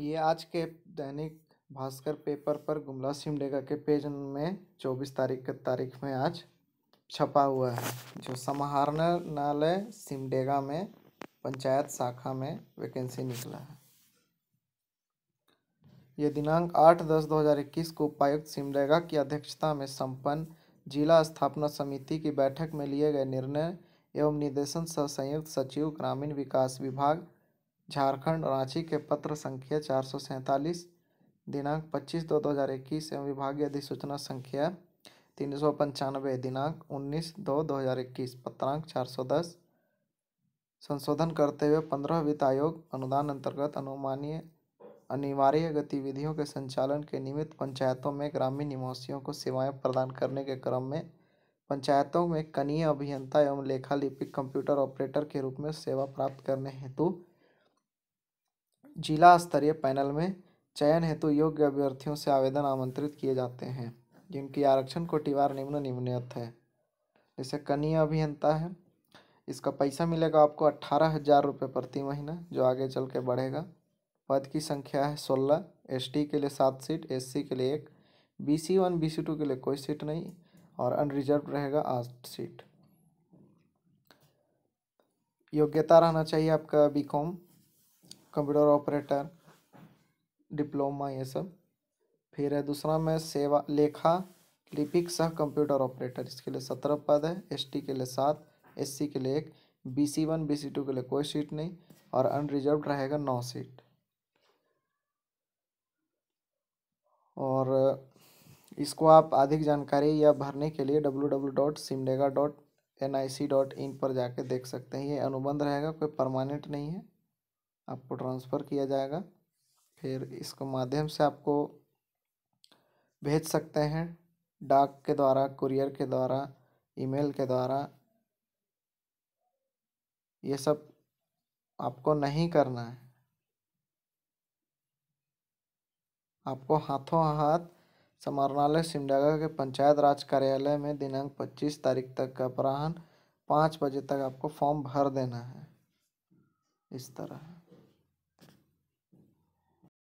ये आज के दैनिक भास्कर पेपर पर गुमला सिमडेगा के पेज में चौबीस तारीख के तारीख में आज छपा हुआ है जो समाहरणालय सिमडेगा में पंचायत शाखा में वैकेंसी निकला है यह दिनांक आठ दस दो हज़ार इक्कीस को उपायुक्त सिमडेगा की अध्यक्षता में संपन्न जिला स्थापना समिति की बैठक में लिए गए निर्णय एवं निर्देशन सह संयुक्त सचिव ग्रामीण विकास विभाग झारखंड रांची के पत्र संख्या चार सौ सैंतालीस दिनांक पच्चीस दो दो हज़ार इक्कीस एवं विभागीय अधिसूचना संख्या तीन सौ पंचानवे दिनांक उन्नीस दो दो हज़ार इक्कीस पत्रांक चार सौ दस संशोधन करते हुए पंद्रह वित्त आयोग अनुदान अंतर्गत अनुमानीय अनिवार्य गतिविधियों के संचालन के निमित्त पंचायतों में ग्रामीण निवासियों को सेवाएं प्रदान करने के क्रम में पंचायतों में कनीय अभियंता एवं लेखा लिपिक कंप्यूटर ऑपरेटर के रूप में सेवा प्राप्त करने हेतु जिला स्तरीय पैनल में चयन हेतु योग्य अभ्यर्थियों से आवेदन आमंत्रित किए जाते हैं जिनकी आरक्षण कोटिवार निम्न निम्नत है जैसे कनीय अभियंता है इसका पैसा मिलेगा आपको अट्ठारह हज़ार रुपये प्रति महीना जो आगे चल के बढ़ेगा पद की संख्या है सोलह एस के लिए सात सीट एस के लिए एक B C one B C two के लिए कोई सीट नहीं और अनरिजर्व रहेगा आठ सीट योग्यता रहना चाहिए आपका बीकॉम कंप्यूटर ऑपरेटर डिप्लोमा ये सब फिर है दूसरा में सेवा लेखा लिपिक सह कंप्यूटर ऑपरेटर इसके लिए सत्रह पद है एसटी के लिए सात एससी के लिए एक बीसी वन बीसी टू के लिए कोई सीट नहीं और अनरिजर्व रहेगा नौ सीट और इसको आप अधिक जानकारी या भरने के लिए W W dot dot N I C in पर जाके देख सकते हैं ये अनुबंध रहेगा कोई परमानेंट नहीं है आपको ट्रांसफ़र किया जाएगा फिर इसको माध्यम से आपको भेज सकते हैं डाक के द्वारा कुरियर के द्वारा ईमेल के द्वारा ये सब आपको नहीं करना है आपको हाथों हाथ समरणालय सिमडेगा के पंचायत राज कार्यालय में दिनांक पच्चीस तारीख तक का अपराहन पाँच बजे तक आपको फॉर्म भर देना है इस तरह